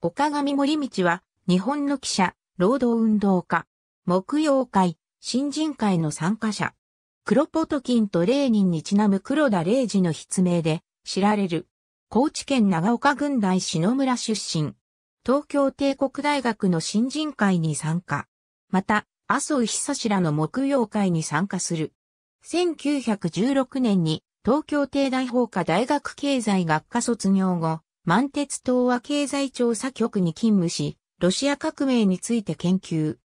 岡上森道は、日本の記者、労働運動家、木曜会、新人会の参加者。黒ポトキンとレーニンにちなむ黒田イ二の筆名で知られる。高知県長岡郡大篠村出身。東京帝国大学の新人会に参加。また、麻生久志らの木曜会に参加する。1916年に東京帝大法科大学経済学科卒業後、満鉄島は経済調査局に勤務し、ロシア革命について研究。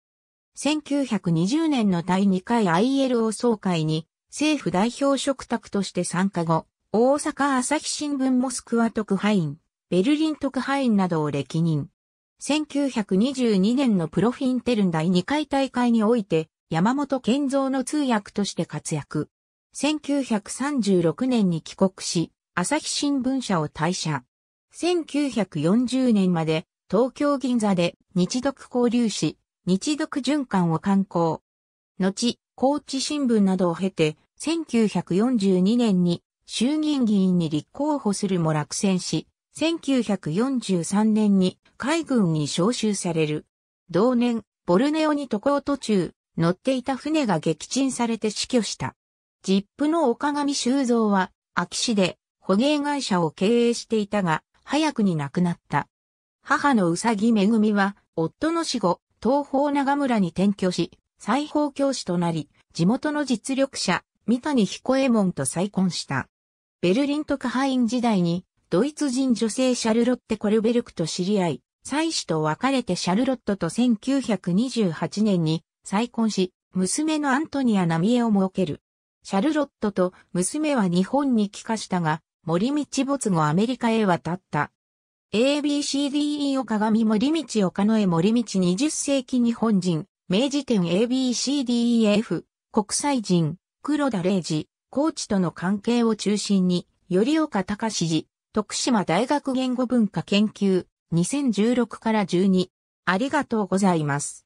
1920年の第2回 ILO 総会に政府代表嘱託として参加後、大阪朝日新聞モスクワ特派員、ベルリン特派員などを歴任。1922年のプロフィンテルン第2回大会において、山本健三の通訳として活躍。1936年に帰国し、朝日新聞社を退社。1940年まで東京銀座で日読交流し、日読循環を刊行。後、高知新聞などを経て、1942年に衆議院議員に立候補するも落選し、1943年に海軍に召集される。同年、ボルネオに渡航途中、乗っていた船が撃沈されて死去した。ジップの岡上修造は、秋市で捕鯨会社を経営していたが、早くに亡くなった。母のうさぎめぐみは、夫の死後、東方長村に転居し、裁縫教師となり、地元の実力者、三谷彦右衛門と再婚した。ベルリン特派員時代に、ドイツ人女性シャルロッテ・コルベルクと知り合い、妻子と別れてシャルロットと1928年に再婚し、娘のアントニア・ナミエを設ける。シャルロットと娘は日本に帰化したが、森道没後アメリカへ渡った。ABCDE を鏡森道岡野江森道20世紀日本人、明治天 ABCDEF、国際人、黒田玲治、コーチとの関係を中心に、より岡隆史徳島大学言語文化研究、2016から12。ありがとうございます。